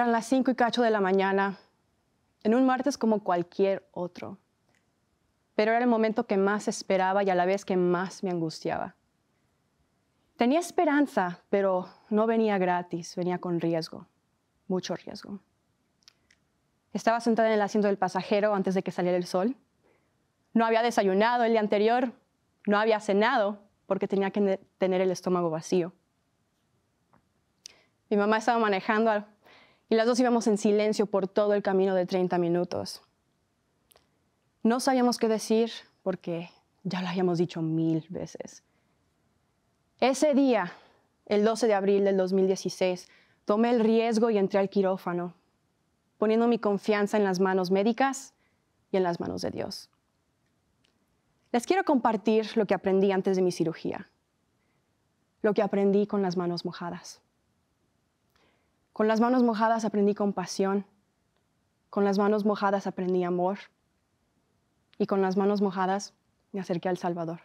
Eran las cinco y cacho de la mañana, en un martes como cualquier otro. Pero era el momento que más esperaba y a la vez que más me angustiaba. Tenía esperanza, pero no venía gratis, venía con riesgo, mucho riesgo. Estaba sentada en el asiento del pasajero antes de que saliera el sol. No había desayunado el día anterior, no había cenado porque tenía que tener el estómago vacío. Mi mamá estaba manejando al y las dos íbamos en silencio por todo el camino de 30 minutos. No sabíamos qué decir porque ya lo habíamos dicho mil veces. Ese día, el 12 de abril del 2016, tomé el riesgo y entré al quirófano, poniendo mi confianza en las manos médicas y en las manos de Dios. Les quiero compartir lo que aprendí antes de mi cirugía, lo que aprendí con las manos mojadas. Con las manos mojadas aprendí compasión. Con las manos mojadas aprendí amor. Y con las manos mojadas me acerqué al Salvador.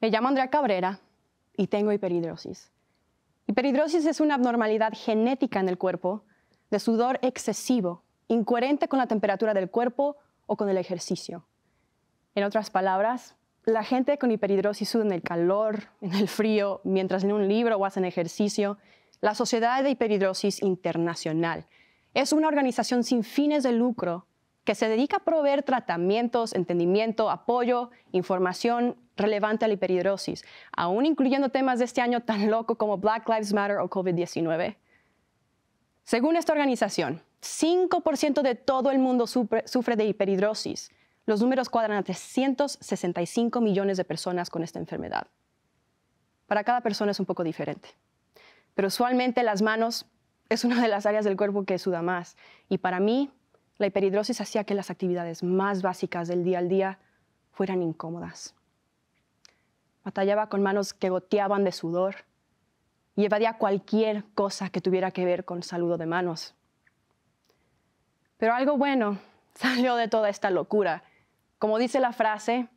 Me llamo Andrea Cabrera y tengo hiperhidrosis. Hiperhidrosis es una abnormalidad genética en el cuerpo de sudor excesivo, incoherente con la temperatura del cuerpo o con el ejercicio. En otras palabras, la gente con hiperhidrosis suda en el calor, en el frío, mientras en un libro o hacen ejercicio. La Sociedad de Hiperhidrosis Internacional es una organización sin fines de lucro que se dedica a proveer tratamientos, entendimiento, apoyo, información relevante a la hiperhidrosis, aún incluyendo temas de este año tan loco como Black Lives Matter o COVID-19. Según esta organización, 5% de todo el mundo sufre de hiperhidrosis los números cuadran a 365 millones de personas con esta enfermedad. Para cada persona es un poco diferente. Pero usualmente las manos es una de las áreas del cuerpo que suda más. Y para mí, la hiperhidrosis hacía que las actividades más básicas del día al día fueran incómodas. Batallaba con manos que goteaban de sudor y evadía cualquier cosa que tuviera que ver con saludo de manos. Pero algo bueno salió de toda esta locura como dice la frase,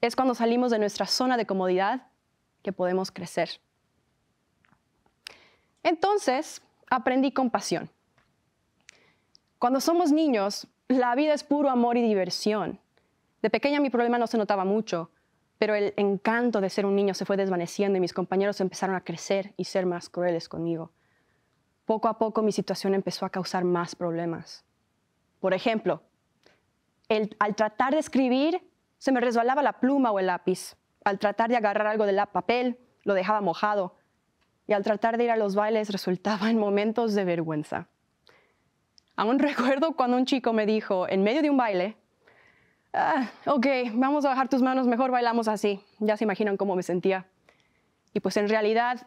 es cuando salimos de nuestra zona de comodidad que podemos crecer. Entonces, aprendí compasión. Cuando somos niños, la vida es puro amor y diversión. De pequeña mi problema no se notaba mucho, pero el encanto de ser un niño se fue desvaneciendo y mis compañeros empezaron a crecer y ser más crueles conmigo. Poco a poco mi situación empezó a causar más problemas. Por ejemplo, al tratar de escribir se me resbalaba la pluma o el lápiz. Al tratar de agarrar algo del papel lo dejaba mojado. Y al tratar de ir a los bailes resultaba en momentos de vergüenza. Aún recuerdo cuando un chico me dijo, en medio de un baile, ah, ok, vamos a bajar tus manos, mejor bailamos así. Ya se imaginan cómo me sentía. Y pues en realidad,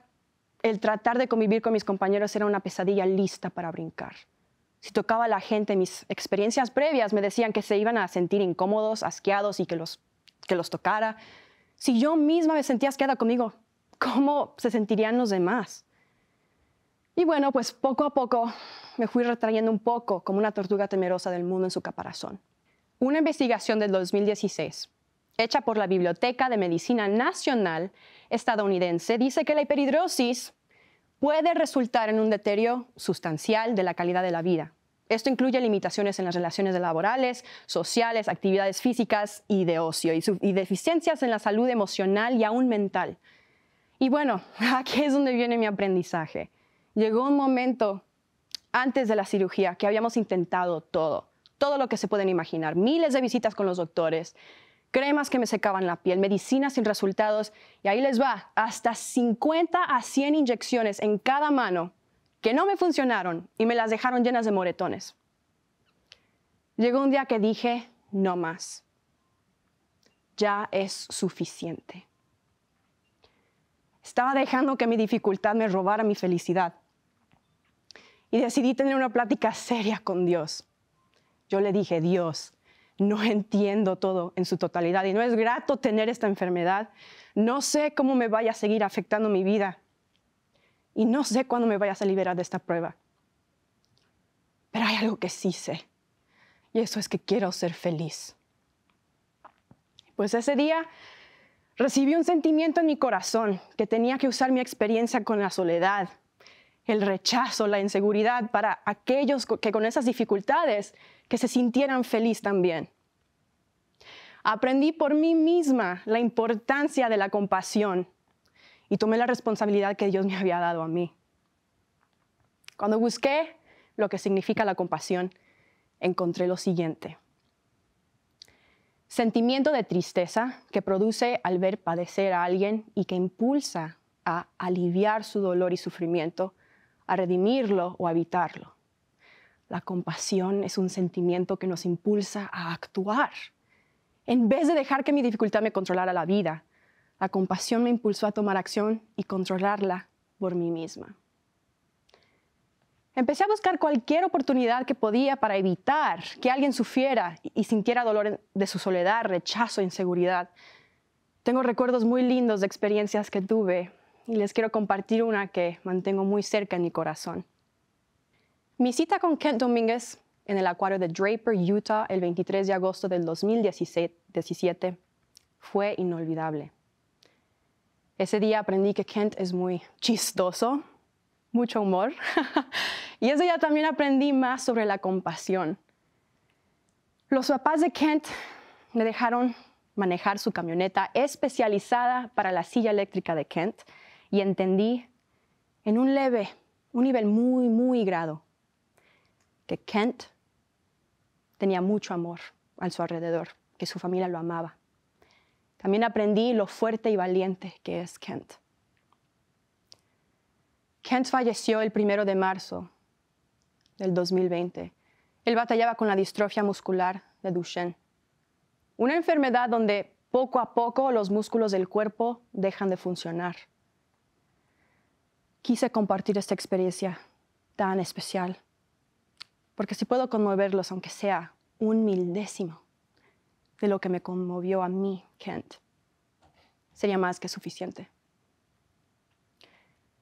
el tratar de convivir con mis compañeros era una pesadilla lista para brincar. Si tocaba a la gente, mis experiencias previas me decían que se iban a sentir incómodos, asqueados y que los, que los tocara. Si yo misma me sentía asqueada conmigo, ¿cómo se sentirían los demás? Y bueno, pues poco a poco me fui retrayendo un poco como una tortuga temerosa del mundo en su caparazón. Una investigación del 2016, hecha por la Biblioteca de Medicina Nacional estadounidense, dice que la hiperhidrosis puede resultar en un deterioro sustancial de la calidad de la vida. Esto incluye limitaciones en las relaciones laborales, sociales, actividades físicas y de ocio, y, deficiencias en la salud emocional y aún mental. Y bueno, aquí es donde viene mi aprendizaje. Llegó un momento antes de la cirugía que habíamos intentado todo, todo lo que se pueden imaginar, miles de visitas con los doctores, cremas que me secaban la piel, medicinas sin resultados. Y ahí les va, hasta 50 a 100 inyecciones en cada mano que no me funcionaron y me las dejaron llenas de moretones. Llegó un día que dije, no más. Ya es suficiente. Estaba dejando que mi dificultad me robara mi felicidad. Y decidí tener una plática seria con Dios. Yo le dije, Dios, no entiendo todo en su totalidad y no es grato tener esta enfermedad. No sé cómo me vaya a seguir afectando mi vida y no sé cuándo me vayas a liberar de esta prueba. Pero hay algo que sí sé y eso es que quiero ser feliz. Pues ese día recibí un sentimiento en mi corazón que tenía que usar mi experiencia con la soledad, el rechazo, la inseguridad para aquellos que con esas dificultades que se sintieran feliz también. Aprendí por mí misma la importancia de la compasión y tomé la responsabilidad que Dios me había dado a mí. Cuando busqué lo que significa la compasión, encontré lo siguiente. Sentimiento de tristeza que produce al ver padecer a alguien y que impulsa a aliviar su dolor y sufrimiento, a redimirlo o a evitarlo. La compasión es un sentimiento que nos impulsa a actuar. En vez de dejar que mi dificultad me controlara la vida, la compasión me impulsó a tomar acción y controlarla por mí misma. Empecé a buscar cualquier oportunidad que podía para evitar que alguien sufriera y sintiera dolor de su soledad, rechazo, inseguridad. Tengo recuerdos muy lindos de experiencias que tuve y les quiero compartir una que mantengo muy cerca en mi corazón. Mi cita con Kent Domínguez en el acuario de Draper, Utah, el 23 de agosto del 2017 fue inolvidable. Ese día aprendí que Kent es muy chistoso, mucho humor, y ese día también aprendí más sobre la compasión. Los papás de Kent me dejaron manejar su camioneta especializada para la silla eléctrica de Kent y entendí en un leve, un nivel muy, muy grado, que Kent tenía mucho amor a su alrededor, que su familia lo amaba. También aprendí lo fuerte y valiente que es Kent. Kent falleció el primero de marzo del 2020. Él batallaba con la distrofia muscular de Duchenne, una enfermedad donde poco a poco los músculos del cuerpo dejan de funcionar. Quise compartir esta experiencia tan especial porque si puedo conmoverlos, aunque sea un milésimo de lo que me conmovió a mí, Kent, sería más que suficiente.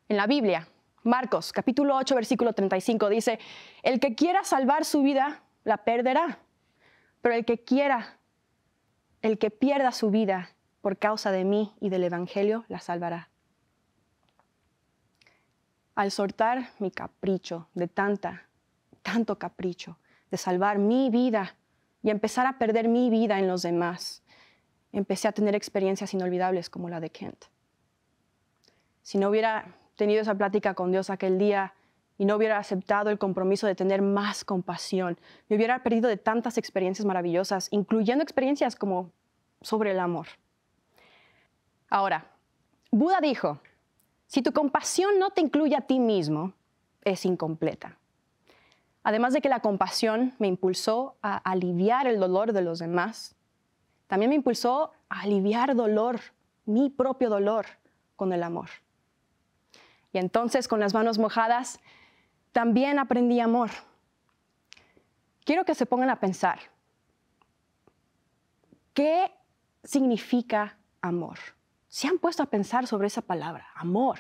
En la Biblia, Marcos capítulo 8, versículo 35 dice, el que quiera salvar su vida, la perderá, pero el que quiera, el que pierda su vida por causa de mí y del Evangelio, la salvará. Al soltar mi capricho de tanta tanto capricho de salvar mi vida y empezar a perder mi vida en los demás, empecé a tener experiencias inolvidables como la de Kent. Si no hubiera tenido esa plática con Dios aquel día y no hubiera aceptado el compromiso de tener más compasión, me hubiera perdido de tantas experiencias maravillosas, incluyendo experiencias como sobre el amor. Ahora, Buda dijo, si tu compasión no te incluye a ti mismo, es incompleta. Además de que la compasión me impulsó a aliviar el dolor de los demás, también me impulsó a aliviar dolor, mi propio dolor, con el amor. Y entonces, con las manos mojadas, también aprendí amor. Quiero que se pongan a pensar, ¿qué significa amor? ¿Se han puesto a pensar sobre esa palabra, amor?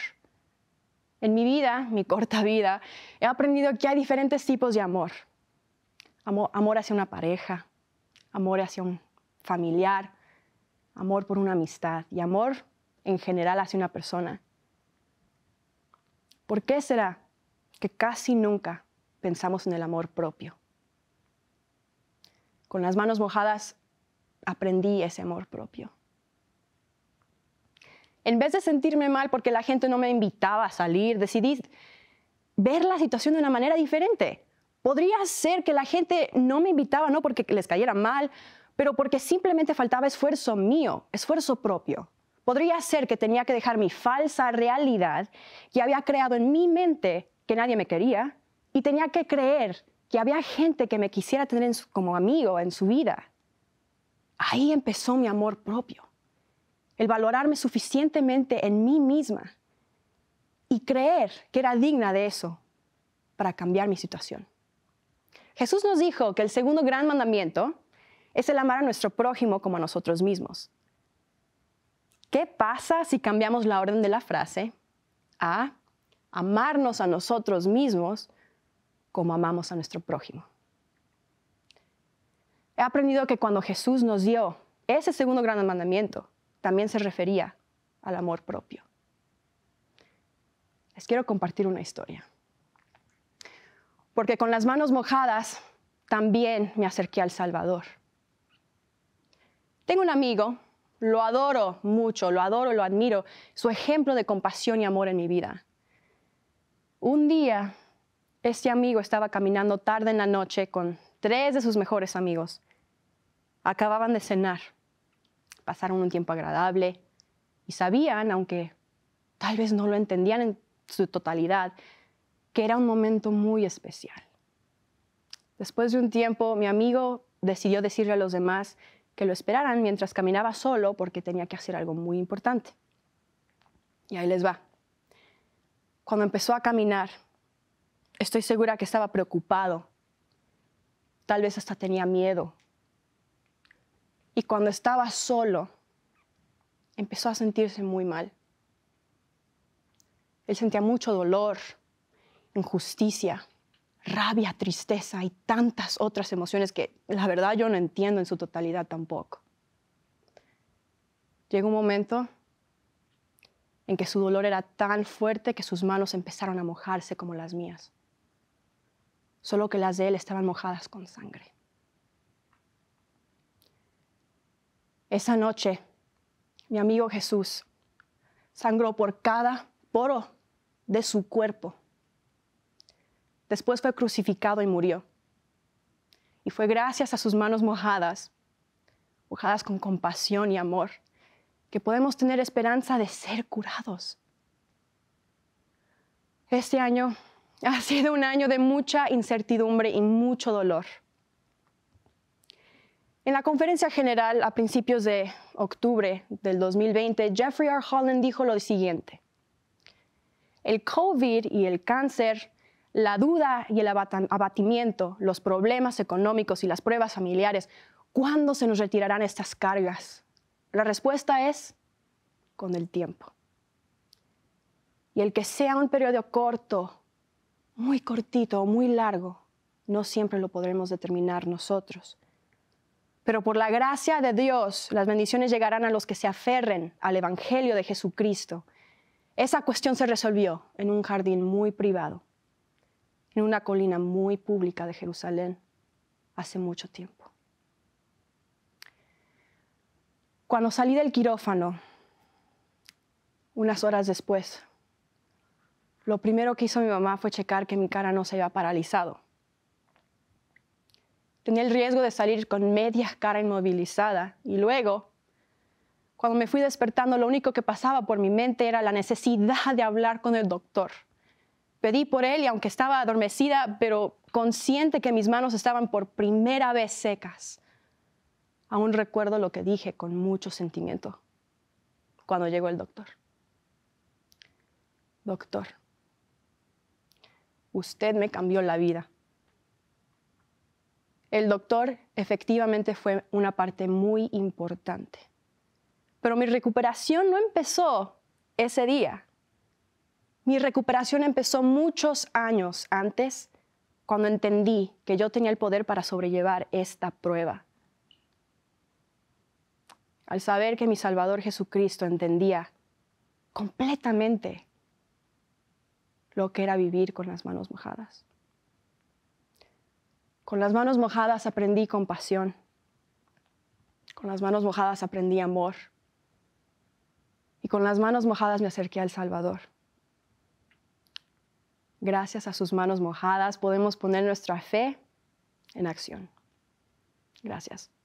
En mi vida, mi corta vida, he aprendido que hay diferentes tipos de amor. Amor, hacia una pareja, amor hacia un familiar, amor por una amistad y amor en general hacia una persona. ¿Por qué será que casi nunca pensamos en el amor propio? Con las manos mojadas aprendí ese amor propio en vez de sentirme mal porque la gente no me invitaba a salir, decidí ver la situación de una manera diferente. Podría ser que la gente no me invitaba, no porque les cayera mal, pero porque simplemente faltaba esfuerzo mío, esfuerzo propio. Podría ser que tenía que dejar mi falsa realidad que había creado en mi mente que nadie me quería y tenía que creer que había gente que me quisiera tener como amigo en su vida. Ahí empezó mi amor propio el valorarme suficientemente en mí misma y creer que era digna de eso para cambiar mi situación. Jesús nos dijo que el segundo gran mandamiento es el amar a nuestro prójimo como a nosotros mismos. ¿Qué pasa si cambiamos la orden de la frase a amarnos a nosotros mismos como amamos a nuestro prójimo? He aprendido que cuando Jesús nos dio ese segundo gran mandamiento, también se refería al amor propio. Les quiero compartir una historia. Porque con las manos mojadas también me acerqué al Salvador. Tengo un amigo, lo adoro mucho, lo adoro, lo admiro, su ejemplo de compasión y amor en mi vida. Un día, este amigo estaba caminando tarde en la noche con tres de sus mejores amigos. Acababan de cenar pasaron un tiempo agradable y sabían, aunque tal vez no lo entendían en su totalidad, que era un momento muy especial. Después de un tiempo, mi amigo decidió decirle a los demás que lo esperaran mientras caminaba solo porque tenía que hacer algo muy importante. Y ahí les va. Cuando empezó a caminar, estoy segura que estaba preocupado. Tal vez hasta tenía miedo y cuando estaba solo, empezó a sentirse muy mal. Él sentía mucho dolor, injusticia, rabia, tristeza y tantas otras emociones que la verdad yo no entiendo en su totalidad tampoco. Llegó un momento en que su dolor era tan fuerte que sus manos empezaron a mojarse como las mías, solo que las de él estaban mojadas con sangre. Esa noche, mi amigo Jesús sangró por cada poro de su cuerpo. Después fue crucificado y murió. Y fue gracias a sus manos mojadas, mojadas con compasión y amor, que podemos tener esperanza de ser curados. Este año ha sido un año de mucha incertidumbre y mucho dolor. En la conferencia general a principios de octubre del 2020, Jeffrey R. Holland dijo lo siguiente. El COVID y el cáncer, la duda y el abatimiento, los problemas económicos y las pruebas familiares, ¿cuándo se nos retirarán estas cargas? La respuesta es con el tiempo. Y el que sea un periodo corto, muy cortito o muy largo, no siempre lo podremos determinar nosotros pero por la gracia de Dios, las bendiciones llegarán a los que se aferren al Evangelio de Jesucristo. Esa cuestión se resolvió en un jardín muy privado, en una colina muy pública de Jerusalén, hace mucho tiempo. Cuando salí del quirófano, unas horas después, lo primero que hizo mi mamá fue checar que mi cara no se había paralizado tenía el riesgo de salir con media cara inmovilizada. Y luego, cuando me fui despertando, lo único que pasaba por mi mente era la necesidad de hablar con el doctor. Pedí por él y aunque estaba adormecida, pero consciente que mis manos estaban por primera vez secas, aún recuerdo lo que dije con mucho sentimiento cuando llegó el doctor. Doctor, usted me cambió la vida. El doctor efectivamente fue una parte muy importante. Pero mi recuperación no empezó ese día. Mi recuperación empezó muchos años antes, cuando entendí que yo tenía el poder para sobrellevar esta prueba. Al saber que mi Salvador Jesucristo entendía completamente lo que era vivir con las manos mojadas. Con las manos mojadas aprendí compasión. Con las manos mojadas aprendí amor. Y con las manos mojadas me acerqué al Salvador. Gracias a sus manos mojadas podemos poner nuestra fe en acción. Gracias.